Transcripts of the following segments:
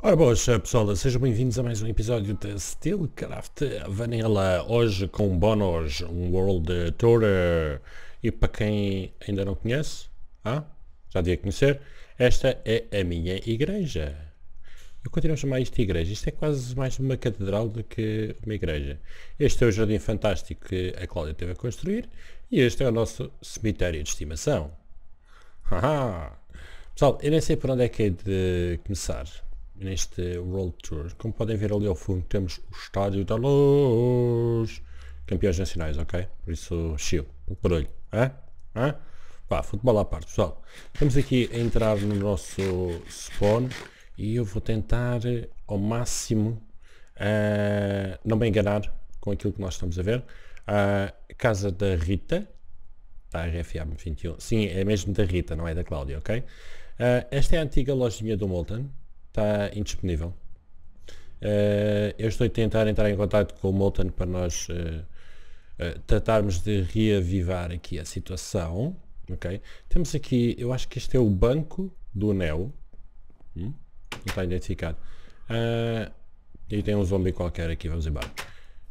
Ora boas eh, pessoal, sejam bem-vindos a mais um episódio de Steelcraft Vanilla, hoje com bónus, um World Tour, eh, e para quem ainda não conhece, ah, já devia conhecer, esta é a minha igreja. Eu continuo a chamar isto de igreja, isto é quase mais uma catedral do que uma igreja. Este é o jardim fantástico que a Cláudia teve a construir, e este é o nosso cemitério de estimação. Pessoal, eu nem sei por onde é que é de começar neste World Tour. Como podem ver ali ao fundo temos o Estádio da Luz. Campeões nacionais, ok? Por isso, chill. o barulho. Hã? Hã? Pá, futebol à parte, pessoal. Estamos aqui a entrar no nosso spawn e eu vou tentar ao máximo uh, não me enganar com aquilo que nós estamos a ver. A uh, casa da Rita, da RFA 21. Sim, é mesmo da Rita, não é da Cláudia, ok? Uh, esta é a antiga lojinha do Molten, está indisponível. Uh, eu estou a tentar entrar em contato com o Molten para nós uh, uh, tratarmos de reavivar aqui a situação. ok? Temos aqui, eu acho que este é o banco do Neo. Hum? Não está identificado. e tem um zombie qualquer aqui, vamos embora.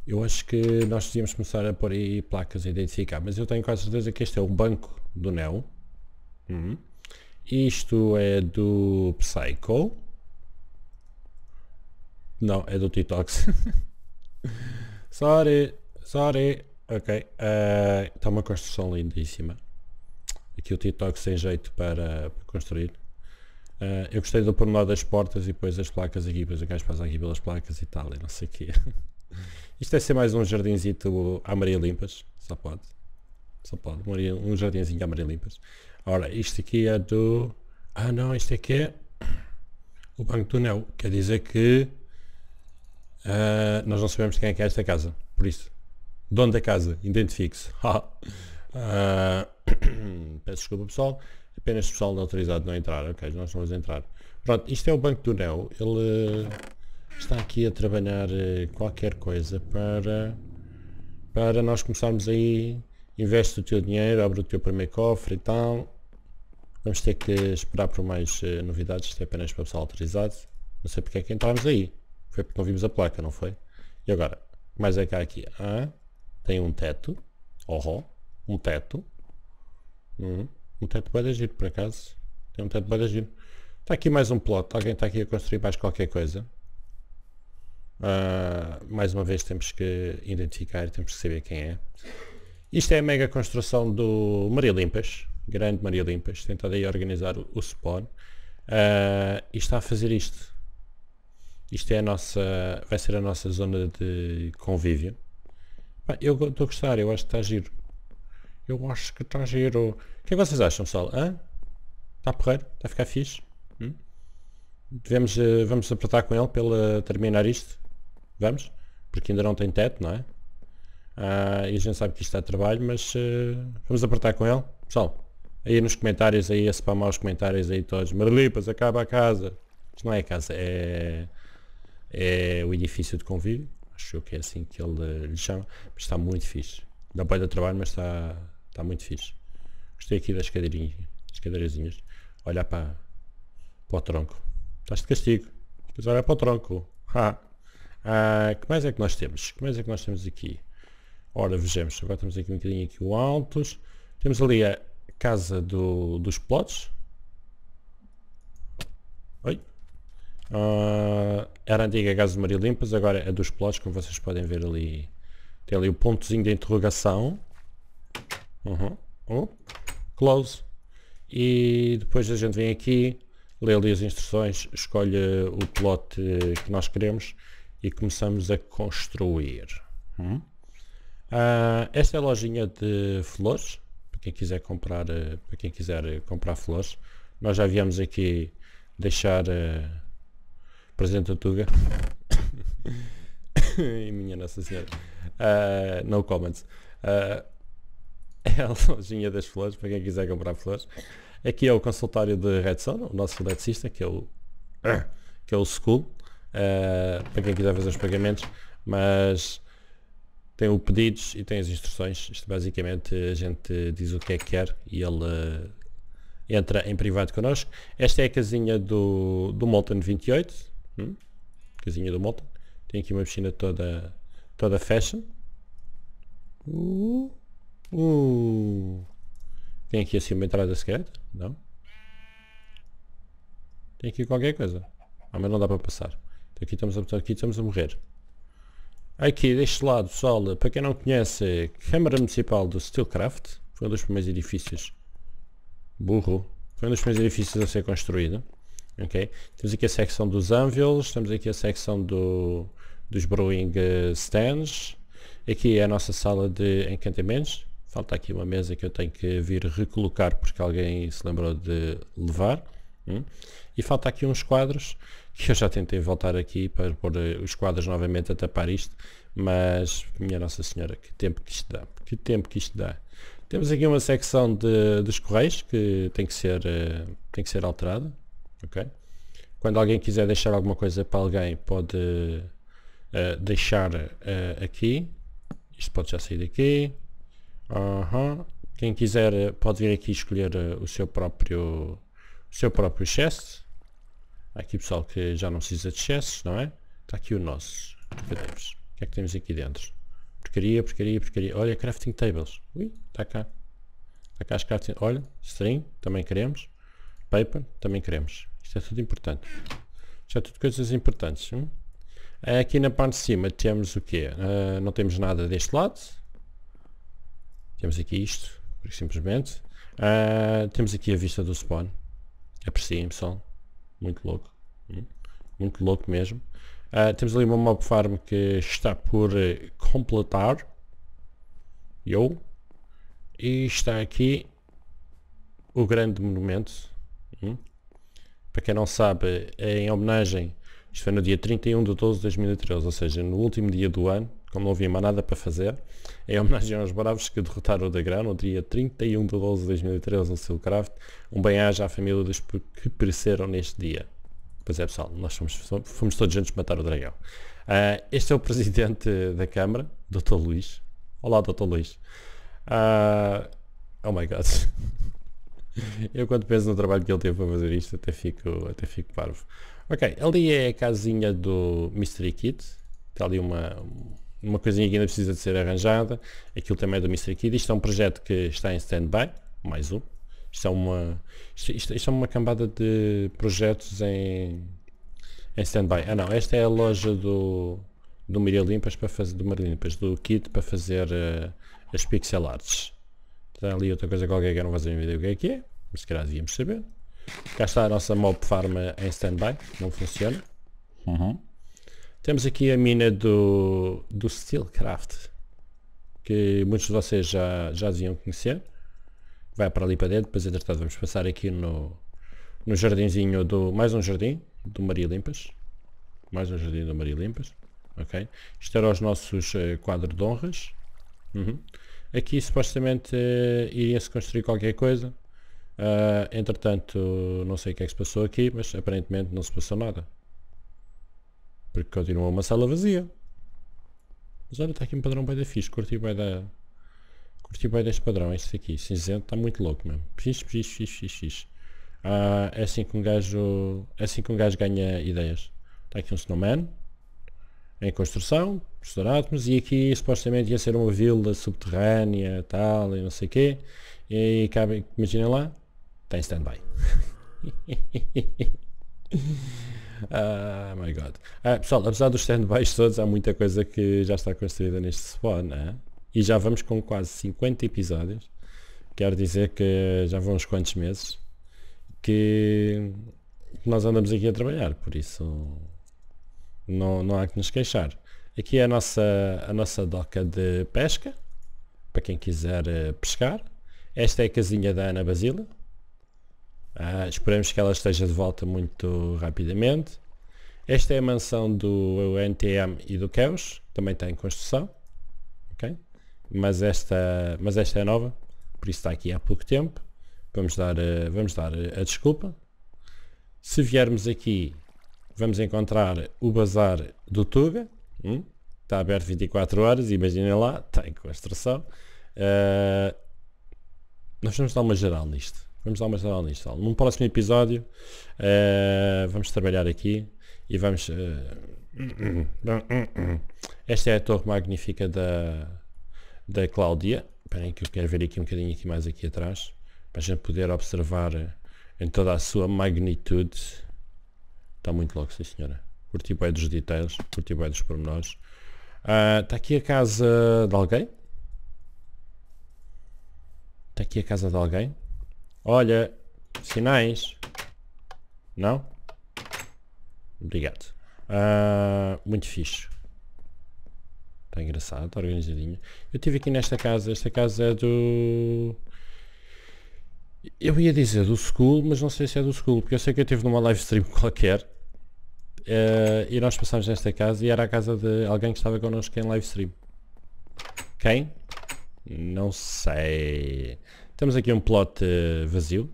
Eu acho que nós devíamos começar a pôr aí placas a identificar, mas eu tenho quase certeza que este é o banco do Neo. Hum? Isto é do Psycho. Não, é do Titox. sorry, sorry. Ok. Uh, eh, está uma construção lindíssima. Aqui o Titox sem jeito para, para construir. Uh, eu gostei do pormenor das portas e depois as placas aqui, depois o gajo passa aqui pelas placas e tal, e não sei o quê. Isto deve ser mais um jardinzito à Maria Limpas, só pode. Só pode, um jardinzinho à Maria Limpas. Ora, isto aqui é do... Ah não, isto aqui é o Banco do Neo. Quer dizer que Uh, nós não sabemos quem é que é esta casa, por isso. Dono da é casa, identifique-se. uh, peço desculpa pessoal, apenas pessoal não autorizado não entrar, ok, nós vamos entrar. Pronto, isto é o banco do Neo, ele ah, está aqui a trabalhar qualquer coisa para, para nós começarmos aí, investe o teu dinheiro, abre o teu primeiro cofre e tal. Vamos ter que esperar por mais novidades, isto é apenas para pessoal autorizado. Não sei porque é que entramos aí. Foi porque não vimos a placa, não foi? E agora, mais é que há aqui? Ah, tem um teto. Oh, um teto. Uhum. Um teto pode agir, por acaso. Tem um teto pode agir. Está aqui mais um plot. Alguém está aqui a construir mais qualquer coisa. Uh, mais uma vez temos que identificar, temos que saber quem é. Isto é a mega construção do Maria Limpas, grande Maria Limpas, tentado aí organizar o, o spawn. Uh, e está a fazer isto. Isto é a nossa, vai ser a nossa zona de convívio. Pá, eu estou a gostar, eu acho que está giro. Eu acho que está giro. O que é que vocês acham, pessoal? Hã? Está porreiro? Está a ficar fixe? Hum? Devemos, eh, vamos apertar com ele para terminar isto? Vamos? Porque ainda não tem teto, não é? Ah, e a gente sabe que isto está a trabalho, mas uh, vamos apertar com ele? Pessoal, aí nos comentários, aí a spamar os comentários aí todos. Marlipas, acaba a casa. Isto não é casa, é é o edifício de convívio, acho que é assim que ele lhe chama, mas está muito fixe. Dá para dar trabalho, mas está, está muito fixe. Gostei aqui das cadeirinhas, das cadeirazinhas. Olha para, para o tronco. Estás de castigo. Depois para o tronco. Ah, ah, que mais é que nós temos? Que mais é que nós temos aqui? Ora, vejamos. Agora temos aqui um bocadinho aqui o altos. Temos ali a casa do, dos plots. Uh, era a antiga Gás Maria Limpas, agora é dos plots, como vocês podem ver ali. Tem ali o pontozinho de interrogação. Uhum. Oh, close. E depois a gente vem aqui, lê ali as instruções, escolhe o plot que nós queremos e começamos a construir. Uhum. Uh, esta é a lojinha de flores, para quem quiser comprar, eh, para quem quiser comprar flores. Nós já viemos aqui deixar... Uh, Presidente Tuga. e minha Nossa Senhora. Uh, no comments. Uh, é a lojinha das flores, para quem quiser comprar flores. Aqui é o consultório de Redson, o nosso eletricista, que é o, que é o School, uh, para quem quiser fazer os pagamentos, mas tem o pedidos e tem as instruções. Isto basicamente a gente diz o que é que quer e ele uh, entra em privado connosco. Esta é a casinha do, do Molten 28, Hum? Casinha do Molten. Tem aqui uma piscina toda, toda fashion. Uh, uh. Tem aqui assim uma entrada secreta? Não. Tem aqui qualquer coisa. Ah, mas não dá para passar. Aqui estamos a, aqui estamos a morrer. Aqui deste lado, pessoal, para quem não conhece, Câmara Municipal do Steelcraft. Foi um dos primeiros edifícios. Burro. Foi um dos primeiros edifícios a ser construído. Okay? Temos aqui a secção dos anvils, temos aqui a secção do, dos brewing eh, stands, aqui é a nossa sala de encantamentos, falta aqui uma mesa que eu tenho que vir recolocar porque alguém se lembrou de levar, hum? e falta aqui uns quadros, que eu já tentei voltar aqui para pôr eh, os quadros novamente a tapar isto, mas minha Nossa Senhora, que tempo que isto dá, que tempo que isto dá. Temos aqui uma secção de, dos correios que tem que ser, eh, tem que ser alterada, ok? Quando alguém quiser deixar alguma coisa para alguém, pode uh, deixar uh, aqui. Isto pode já sair daqui. Uhum. Quem quiser eh, pode vir aqui escolher o seu próprio o seu próprio chest. aqui pessoal que já não precisa de chests, não é? Está aqui o nosso. O que é que temos aqui dentro? Porcaria, porcaria, porcaria. Olha, crafting tables. Ui, está cá. Está cá as crafting. Olha, string, também queremos. Paper, também queremos. Isto é tudo importante. Isto é tudo coisas importantes. Aqui na parte de cima temos o quê? Uh, não temos nada deste lado. Temos aqui isto, simplesmente. Uh, temos aqui a vista do spawn. Apreciem, é pessoal. Muito louco. Hum? Muito louco mesmo. Uh, temos ali uma mob farm que está por eh, completar. Yo. E está aqui o grande monumento. Hum? para quem não sabe, é em homenagem, isto foi no dia 31 de 12 de 2013, ou seja, no último dia do ano, como não havia mais nada para fazer, é em homenagem aos bravos que derrotaram o Dagrão no dia 31 de 12 de 2013 no Silcraft, um bem-aja à família dos que pereceram neste dia. Pois é pessoal, nós fomos, fomos todos juntos matar o dragão. Uh, este é o presidente da Câmara, Dr. Luís. Olá, Dr. Luís. Uh, oh my God. Eu quando penso no trabalho que ele teve para fazer isto até fico, até fico parvo. Ok, ali é a casinha do Mystery Kit. Está ali uma, uma coisinha que ainda precisa de ser arranjada. Aquilo também é do Mystery Kit. Isto é um projeto que está em stand-by, mais um. Isto é uma, isto, isto, é uma cambada de projetos em, em stand-by. Ah não, esta é a loja do, do Maria Limpas para fazer, do Maria Limpas, do Kit para fazer uh, as pixel arts. Está ali outra coisa qualquer que eu não fazer nem ideia o que é que é, mas se calhar devíamos saber. Cá está a nossa mob farma em standby, não funciona. Uhum. Temos aqui a mina do, do Steelcraft, que muitos de vocês já, já deviam conhecer. Vai para ali para dentro, depois entretanto vamos passar aqui no, no jardinzinho do. mais um jardim do Maria Limpas. Mais um jardim do Maria Limpas. Ok? Isto era os nossos uh, quadros de honras. Uhum. Aqui supostamente eh, iria-se construir qualquer coisa. Uh, entretanto, não sei o que é que se passou aqui, mas aparentemente não se passou nada. Porque continua uma sala vazia. Mas olha, está aqui um padrão bem da fixe, curti bem da... Curti bem deste padrão, este aqui, cinzento, está muito louco mesmo. X, x, x, x, x. é assim que um gajo... É assim que um gajo ganha ideias. Está aqui um snowman em construção, por e aqui supostamente ia ser uma vila subterrânea, tal, e não sei o quê, e cabe, imaginem lá, tem stand-by. ah, my god. Ah, pessoal, apesar dos stand-bys todos, há muita coisa que já está construída neste spot, é? E já vamos com quase 50 episódios. Quero dizer que já vão uns quantos meses que nós andamos aqui a trabalhar, por isso não, não há que nos queixar. Aqui é a nossa, a nossa doca de pesca, para quem quiser eh, pescar. Esta é a casinha da Ana Basila. Ah, esperamos que ela esteja de volta muito rapidamente. Esta é a mansão do NTM e do Keos, também está em construção. Okay? Mas, esta, mas esta é nova, por isso está aqui há pouco tempo. Vamos dar, eh, vamos dar eh, a desculpa. Se viermos aqui vamos encontrar o bazar do Tuga, hum? está aberto 24 horas, imaginem lá, está em construção. Uh, nós vamos dar uma geral nisto. Vamos dar uma geral nisto. Num próximo episódio uh, vamos trabalhar aqui e vamos. Uh, esta é a torre magnífica da, da Cláudia. Esperem que eu quero ver aqui um bocadinho aqui mais aqui atrás. Para a gente poder observar em toda a sua magnitude Está muito louco, sim senhora. Curti tipo, bem é dos detalhes, curti tipo, bem é dos pormenores. Está ah, uh, aqui a casa de alguém? Está aqui a casa de alguém? Olha, sinais. Não? Obrigado. Uh, muito fixe. Está engraçado, está organizadinho. Eu estive aqui nesta casa. Esta casa é do... Eu ia dizer do school, mas não sei se é do school, porque eu sei que eu estive numa live stream qualquer Uh, e nós passámos nesta casa e era a casa de alguém que estava connosco em live stream. Quem? Não sei. Temos aqui um plot uh, vazio.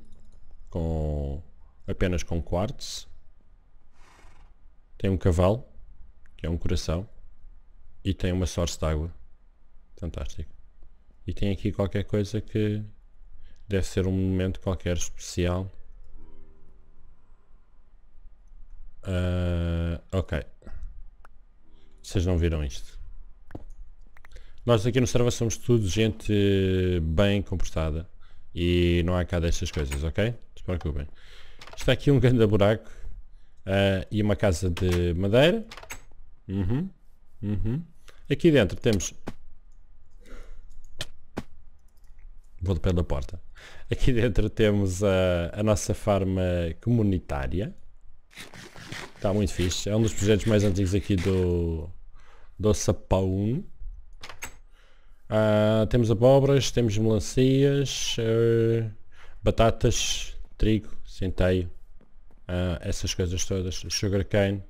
Com... Apenas com quartos. Tem um cavalo. Que é um coração. E tem uma source de água. Fantástico. E tem aqui qualquer coisa que... Deve ser um momento qualquer especial Uh, ok. Vocês não viram isto. Nós aqui no server somos tudo gente bem comportada. E não há cá destas coisas, ok? Não se preocupem. Está aqui um grande buraco. Uh, e uma casa de madeira. Uhum. Uhum. Aqui dentro temos... Vou de pé da porta. Aqui dentro temos a, a nossa farma comunitária. Está muito fixe. É um dos projetos mais antigos aqui do, do Sapaun. Uh, temos abobras, temos melancias, uh, batatas, trigo, centeio, uh, essas coisas todas, sugarcane,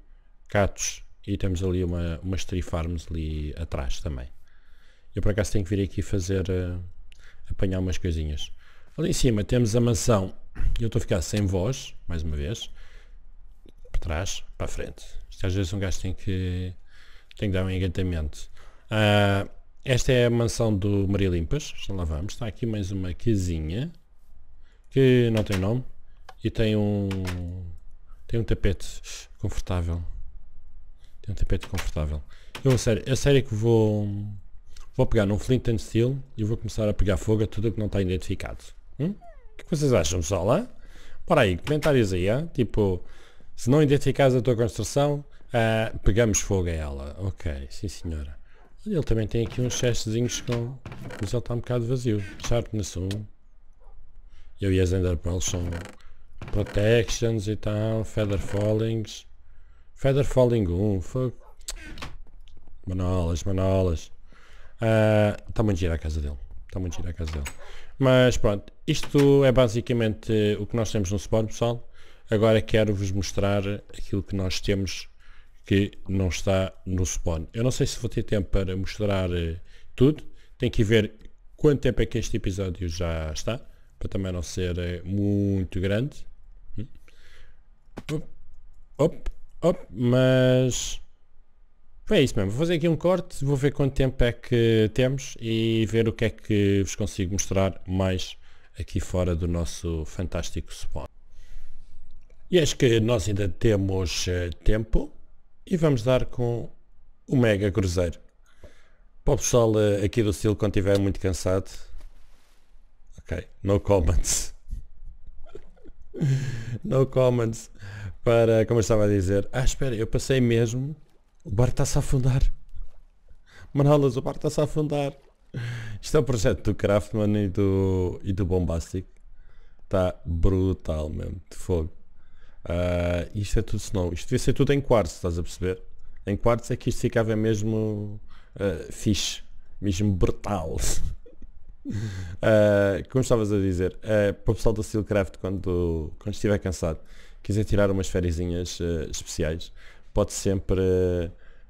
catos e temos ali uma, umas tree farms ali atrás também. Eu por acaso tenho que vir aqui fazer, eh, apanhar umas coisinhas. Ali em cima temos a mansão, eu estou a ficar sem voz, mais uma vez, trás, para a frente. Isto às vezes um gajo tem que, tem que dar um engatamento. Uh, esta é a mansão do Maria Limpas, já lá vamos. Está aqui mais uma casinha, que não tem nome, e tem um, tem um tapete confortável. Tem um tapete confortável. Eu, a sério, a sério que vou, vou pegar num Flint and Steel e vou começar a pegar fogo a tudo o que não está identificado. Hum? O que é vocês acham, pessoal? Hein? Para aí, comentários aí, hein? tipo, se não identificares a tua construção, uh, ah, pegamos fogo a ela. Ok, sim senhora. Ele também tem aqui uns chestezinhos com... Mas ele está um bocado vazio. Sharpness 1. Eu e as Ender Pearls são protections e tal. Feather Fallings. Feather Falling 1. Fogo. Manolas, manolas. Está ah, uh, muito gira a casa dele. Está muito gira a casa dele. Mas pronto, isto é basicamente o que nós temos no Spawn, pessoal. Agora quero-vos mostrar aquilo que nós temos que não está no spawn. Eu não sei se vou ter tempo para mostrar eh, tudo. Tem que ver quanto tempo é que este episódio já está, para também não ser eh, muito grande. Hum. Op, op, op, mas é isso mesmo. Vou fazer aqui um corte, vou ver quanto tempo é que temos e ver o que é que vos consigo mostrar mais aqui fora do nosso fantástico spawn. E acho que nós ainda temos eh, tempo e vamos dar com o Mega Cruzeiro. Para o pessoal eh, aqui do Sil, quando estiver muito cansado, ok, no comments. no comments. Para, como eu estava a dizer, ah, espera, eu passei mesmo, o bar está-se a afundar. Manolas, o bar está-se a afundar. Isto é um projeto do Craftman e do, e do Bombastic. Está brutal mesmo, de fogo. Uh, isto é tudo senão. Isto devia ser tudo em quartos, estás a perceber? Em quartos é que isto ficava mesmo uh, fixe, mesmo brutal. uh, como estavas a dizer, uh, para o pessoal da Steelcraft, quando, quando estiver cansado, quiser tirar umas fériasinhas especiais, pode sempre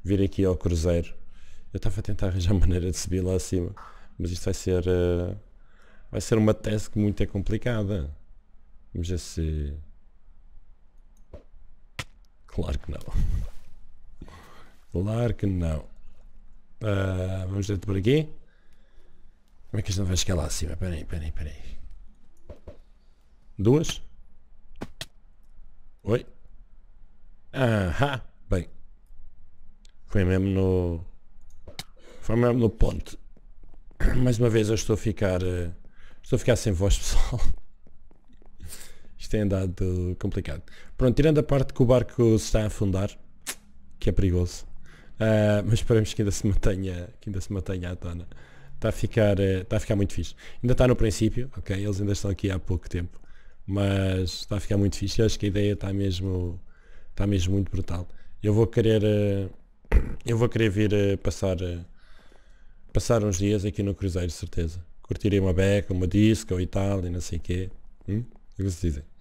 vir aqui ao cruzeiro. Eu estava a tentar arranjar maneira de subir lá acima, mas isto vai ser, vai ser uma tese muito é complicada. Vamos ver se Claro que não. Claro que não. Uh, vamos dentro por aqui. Como é que isto não vai chegar lá acima? Espera aí, espera aí, espera aí. Duas? Oi? Aham. Bem. Foi mesmo no... Foi mesmo no ponto. Mais uma vez eu estou a ficar... Ah, estou a ficar sem voz, pessoal tem andado complicado. Pronto, tirando a parte que o barco se está a afundar, que é perigoso. Uh, mas esperemos que ainda se mantenha, que ainda se mantenha à tona. Está a ficar, eh, está a ficar muito fixe. Ainda está no princípio, ok? Eles ainda estão aqui há pouco tempo. Mas está a ficar muito fixe. Eu acho que a ideia está mesmo, está mesmo muito brutal. Eu vou querer, eh, eu vou querer vir eh, passar, passar uns dias aqui no cruzeiro, certeza. Curtirei uma beca, uma disco e tal, e não sei o quê. Hum? O que vocês dizem?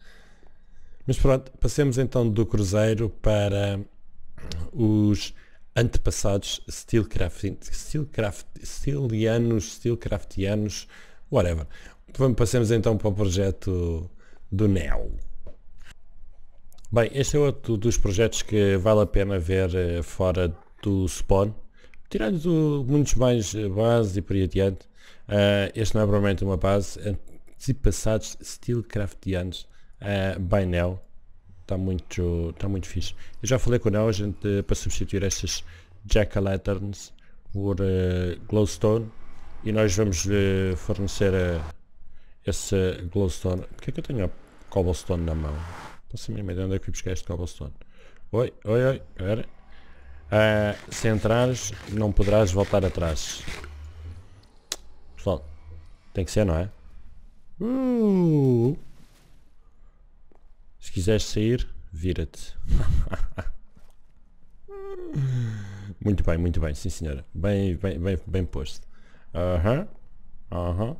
Mas pronto, passemos então do cruzeiro para os antepassados steelcraft, steelcraft, steelianos, steelcraftianos, whatever. Vamos, passemos então para o projeto do NEO. Bem, este é outro dos projetos que vale a pena ver eh, fora do spawn, tirando do, muitos mais eh, bases e por aí adiante. Uh, este não é provavelmente uma base, antepassados steelcraftianos uh, by Está muito, está muito fixe. Eu já falei com o a gente, eh, para substituir estas jack lanterns por uh, Glowstone. E nós vamos uh, fornecer uh, esse Glowstone. Porque é que eu tenho a Cobblestone na mão? Não mesmo nem onde é que eu buscar este Cobblestone? Oi, oi, oi, espera. Uh, se entrares, não poderás voltar atrás. Pessoal, tem que ser, não é? Uh! Se quiseres sair, vira-te. muito bem, muito bem, sim senhora. Bem, bem, bem, bem posto. Aham. Uh Aham. -huh. Uh -huh.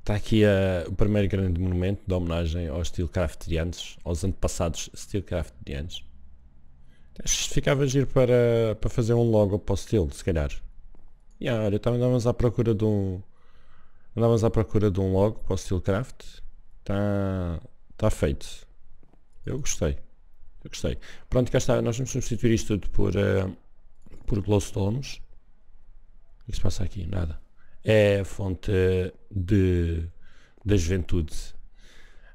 Está aqui uh, o primeiro grande monumento de homenagem aos Steelcraftianos, aos antepassados Steelcraftianos. a ir para, para fazer um logo para o Steel, se calhar. E olha, então andávamos à procura de um. Andávamos à procura de um logo para o Steelcraft. Está Está feito. Eu gostei. Eu gostei. Pronto, cá está. Nós vamos substituir isto tudo por, uh, por glowstones. O é que se passa aqui? Nada. É a fonte de, da juventude.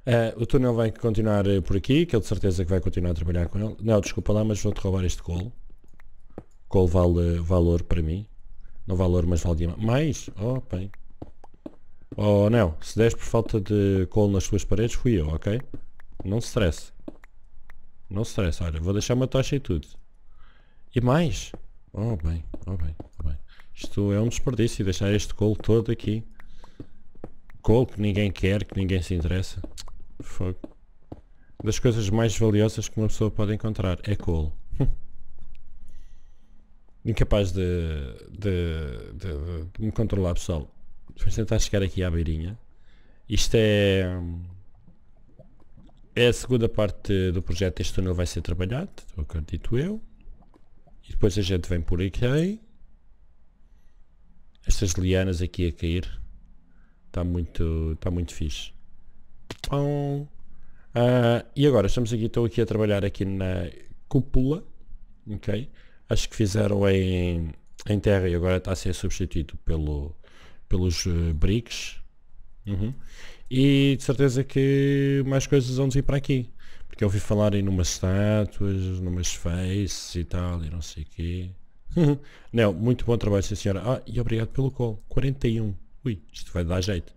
Uh, o túnel vai continuar eh, por aqui, que eu de certeza que vai continuar a trabalhar com ele. Não, desculpa lá, mas vou-te roubar este colo. Colo vale valor para mim. Não valor, mas vale Mais? Oh, bem. Oh, não. Se deres por falta de colo nas suas paredes, fui eu, ok? Não se stress, Não se stress. Olha, vou deixar uma tocha e tudo. E mais? Oh, bem. Oh, bem. Oh, bem. Isto é um desperdício, deixar este colo todo aqui. Colo que ninguém quer, que ninguém se interessa. Fogo. Das coisas mais valiosas que uma pessoa pode encontrar é colo. Incapaz de, de, de, de me controlar pessoal. Vamos tentar chegar aqui à beirinha. Isto é... É a segunda parte do projeto. Este túnel vai ser trabalhado, acredito eu. E depois a gente vem por aqui. Estas lianas aqui a cair. Está muito, está muito fixe. Bom. Uh, e agora, estamos aqui, estou aqui a trabalhar aqui na cúpula. Ok? Acho que fizeram em, em terra e agora está a ser substituído pelo pelos eh, BRICS. Uhum. E de certeza que mais coisas vão ir para aqui. Porque eu ouvi falar em umas estátuas, numas faces e tal, e não sei o quê. não, muito bom trabalho, sim senhora. Ah, e obrigado pelo colo. 41. Ui, isto vai dar jeito.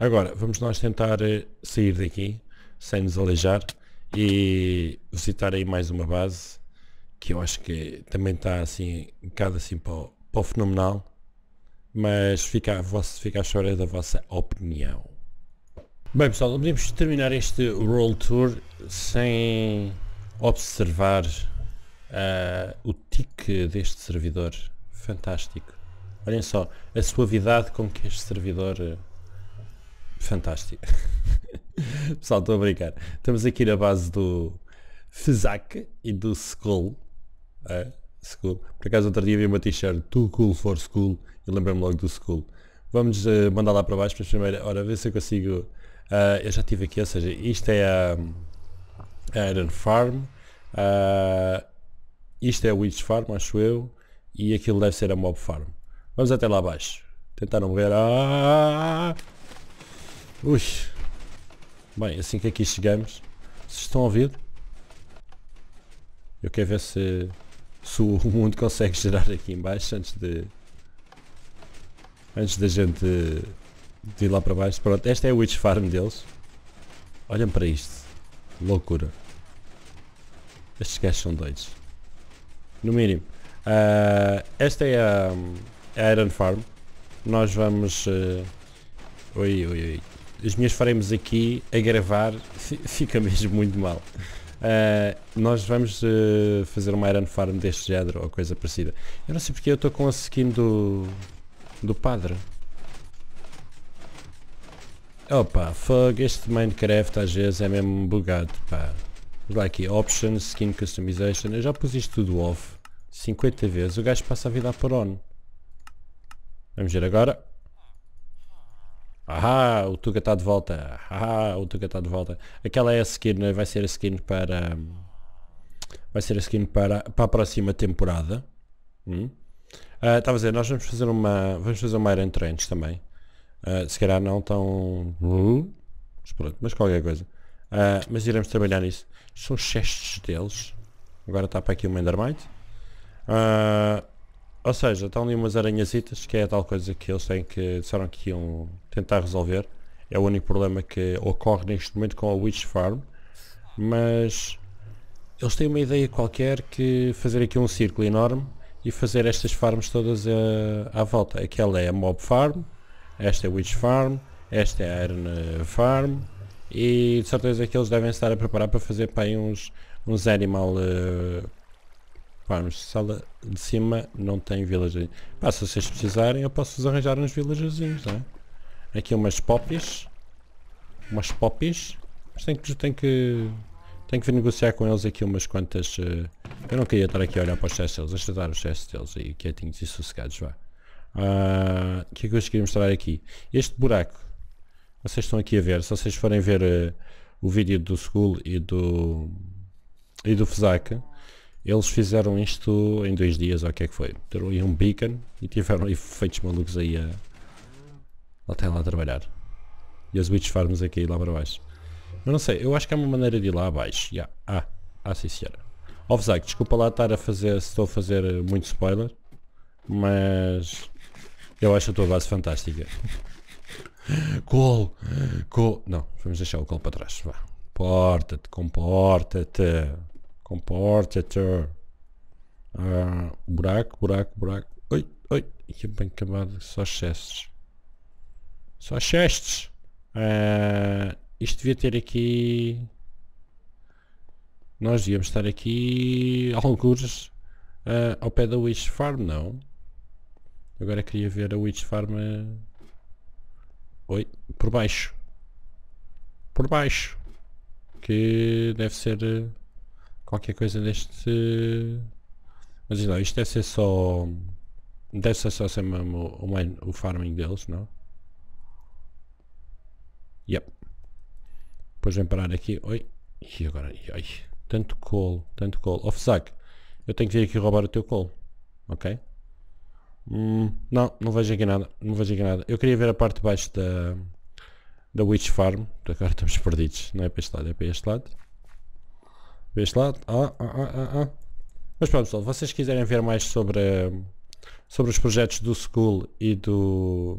Agora, vamos nós tentar eh, sair daqui, sem nos aleijar, e visitar aí mais uma base, que eu acho que também está assim, cada assim para o, para o fenomenal. Mas fica a, vossa, fica a história da vossa opinião. Bem pessoal, podemos terminar este World Tour sem observar uh, o tique deste servidor. Fantástico. Olhem só, a suavidade com que este servidor... Ah, fantástico. pessoal, estou a brincar. Estamos aqui na base do Fezak e do Skull. Uh, ah, School. Por acaso outro dia vi uma t-shirt Too Cool for School e lembrei-me logo do School. Vamos uh, mandar lá para baixo para a primeira. hora ver se eu consigo. Uh, eu já tive aqui, ou seja, isto é a, Iron Farm. Uh, isto é a Witch Farm, acho eu. E aquilo deve ser a Mob Farm. Vamos até lá abaixo. Tentar não morrer. Ah! Ui! Bem, assim que aqui chegamos. Vocês estão a ouvir? Eu quero ver se se o mundo consegue gerar aqui embaixo antes de antes da gente de ir lá para baixo. Pronto, esta é a Witch Farm deles. Olhem para isto. Loucura. Estes gajos são doidos. No mínimo. Uh, esta é a, a, Iron Farm. Nós vamos... Uh, oi, oi, oi. As minhas faremos aqui a gravar. Fica mesmo muito mal. Uh, nós vamos uh, fazer uma Iron Farm deste género ou coisa parecida. Eu não sei porque eu estou com a skin do, do padre. Opa, fuck, este Minecraft às vezes é mesmo bugado, pá. Lá aqui, Options, Skin Customization, eu já pus isto tudo off 50 vezes, o gajo passa a vida a por on. Vamos ver agora. Ah, o Tuga está de volta. Ah, o Tuga está de volta. Aquela é a seguir, é? vai ser a seguir para... Vai ser a seguir para, para a próxima temporada. Hum? Uh, ah, estava tá a dizer, nós vamos fazer uma... Vamos fazer uma Iron Trench também. Uh, se calhar não tão... Hum? Mas pronto, mas qualquer coisa. Uh, mas iremos trabalhar nisso. São os chestes deles. Agora está para aqui o Endermite. Uh, ou seja, estão ali umas aranhazitas, que é a tal coisa que eles têm que disseram que iam tentar resolver. É o único problema que ocorre neste momento com a Witch Farm. Mas eles têm uma ideia qualquer que fazer aqui um círculo enorme e fazer estas farms todas à, eh, à volta. Aquela é a Mob Farm, esta é a Witch Farm, esta é a Iron eh, Farm e de certeza que eles devem estar a preparar para fazer para aí uns, uns animal uh, sala de cima não tem villager. Pá, se vocês precisarem eu posso-vos arranjar uns villagerzinhos, não é? Aqui umas poppies. Umas poppies. Mas tem que, tem que, tem que vir negociar com eles aqui umas quantas... Uh... eu não queria estar aqui a olhar para os chefes deles. Deixa dar os chefes deles aí, quietinhos e sossegados, vá. Ah, o uh, que é que eu queria mostrar aqui? Este buraco. Vocês estão aqui a ver. Se vocês forem ver uh, o vídeo do School e do... E do Fezak, eles fizeram isto em dois dias, ou o que é que foi. Teram aí um beacon e tiveram aí feitos malucos aí a, Lá tem lá a trabalhar. E as witch farmos aqui lá para baixo. Eu não sei, eu acho que há uma maneira de ir lá abaixo. Yeah. Ah, ah sim senhora. Ovzak, desculpa lá estar a fazer, estou a fazer muito spoiler, mas eu acho a tua base fantástica. Cole! Cole! Não, vamos deixar o Cole para trás. Vá. Comporta-te, comporta-te. Comporta-te. Ah, buraco, buraco, buraco. Oi, oi. Que bem acabado, só excessos. Só chestes. Uh, eh, isto devia ter aqui... Nós devíamos estar aqui alguns uh, eh, ao pé da Witch Farm, não? Agora queria ver a Witch Farm... Eh, oi, por baixo. Por baixo. Que deve ser qualquer coisa deste... Mas não, isto deve ser só... Deve ser só ser o, o farming deles, não? Yep. Depois vem parar aqui. Oi. E agora? Oi. Tanto call, tanto call. Off-sack. Oh, Eu tenho que vir aqui roubar o teu call. Ok? Hum, não, não vejo aqui nada. Não vejo aqui nada. Eu queria ver a parte de baixo da, da Witch Farm. Agora estamos perdidos. Não é para este lado, é para este lado. Para este lado. Ah, ah, ah, ah, ah. Mas pronto pessoal, vocês quiserem ver mais sobre, sobre os projetos do School e do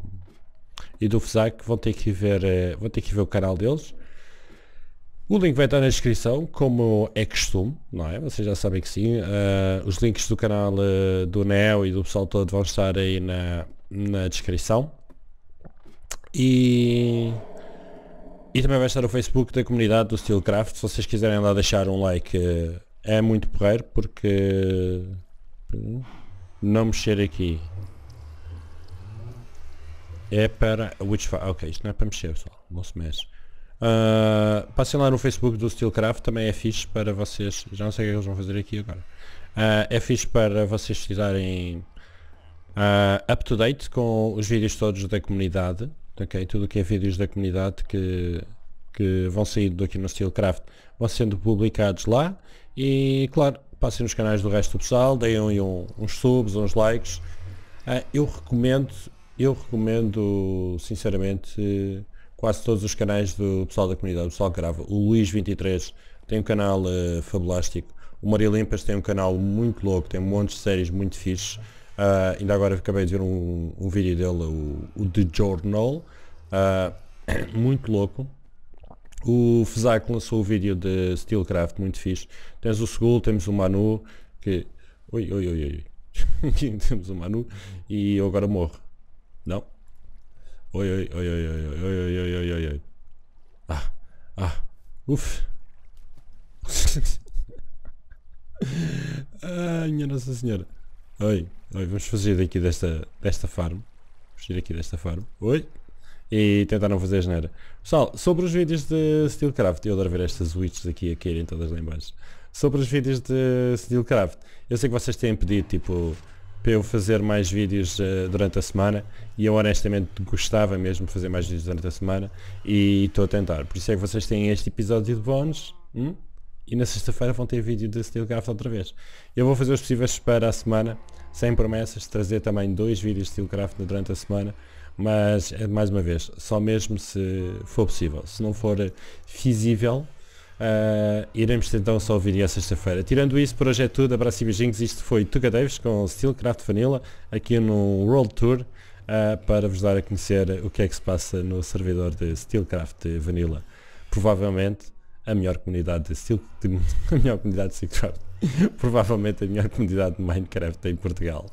e do FZAC vão ter que ver, eh, vão ter que ver o canal deles. O link vai estar na descrição, como é costume, não é? Vocês já sabem que sim. Uh, os links do canal uh, do Neo e do pessoal todo vão estar aí na, na descrição. E, e também vai estar o Facebook da comunidade do Steelcraft. Se vocês quiserem lá deixar um like, uh, é muito porreiro, porque... Não mexer aqui é para which Ok, isto não é para mexer pessoal, não se mexe. Uh, passem lá no Facebook do Steelcraft, também é fixe para vocês, já não sei o que é eles vão fazer aqui agora. Uh, é fixe para vocês estarem uh, ah, up to date com os vídeos todos da comunidade, ok? Tudo o que é vídeos da comunidade que, que vão do aqui no Steelcraft vão sendo publicados lá e claro, passem nos canais do resto do pessoal, deem um, uns subs, uns likes. eu recomendo eu recomendo, sinceramente, quase todos os canais do pessoal da comunidade, o pessoal que grava. O Luís23 tem um canal uh, fabulástico. O Maria Limpas tem um canal muito louco, tem um monte de séries muito fixe. Uh, ah, ainda agora acabei de ver um, um vídeo dele, o, o The Journal, uh, muito louco. O Fezac lançou o vídeo de Steelcraft, muito fixe. Tens o Segul, temos o Manu, que... Oi, oi, oi, oi. temos o Manu e eu agora morro. Não. Oi, oi, oi, oi, oi, oi, oi, oi, oi, oi, oi. Ah, ah, uff. Ah, minha Nossa Senhora. Oi, oi, vamos fazer daqui desta, desta farm. Vamos ir aqui desta farm. Oi. E tentar não fazer a geneira. Pessoal, sobre os vídeos de Steelcraft, eu adoro ver estas witches aqui a caírem todas lá em Sobre os vídeos de Steelcraft, eu sei que vocês têm pedido, tipo, para eu fazer mais vídeos uh, durante a semana e eu honestamente gostava mesmo de fazer mais vídeos durante a semana e estou a tentar. Por isso é que vocês têm este episódio de bónus hum? e na sexta-feira vão ter vídeo de Steelcraft outra vez. Eu vou fazer os possíveis para a semana, sem promessas, trazer também dois vídeos de Steelcraft durante a semana, mas eh, mais uma vez, só mesmo se for possível. Se não for visível eh, Uh, iremos então só ouvir sexta-feira. Tirando isso, por hoje é tudo. Abraço e beijinhos. Isto foi Tuga Davis com Steelcraft Vanilla aqui no World Tour uh, para vos dar a conhecer o que é que se passa no servidor de Steelcraft Vanilla. Provavelmente a melhor comunidade de Steel, a melhor comunidade de Steelcraft. Provavelmente a melhor comunidade de Minecraft em Portugal.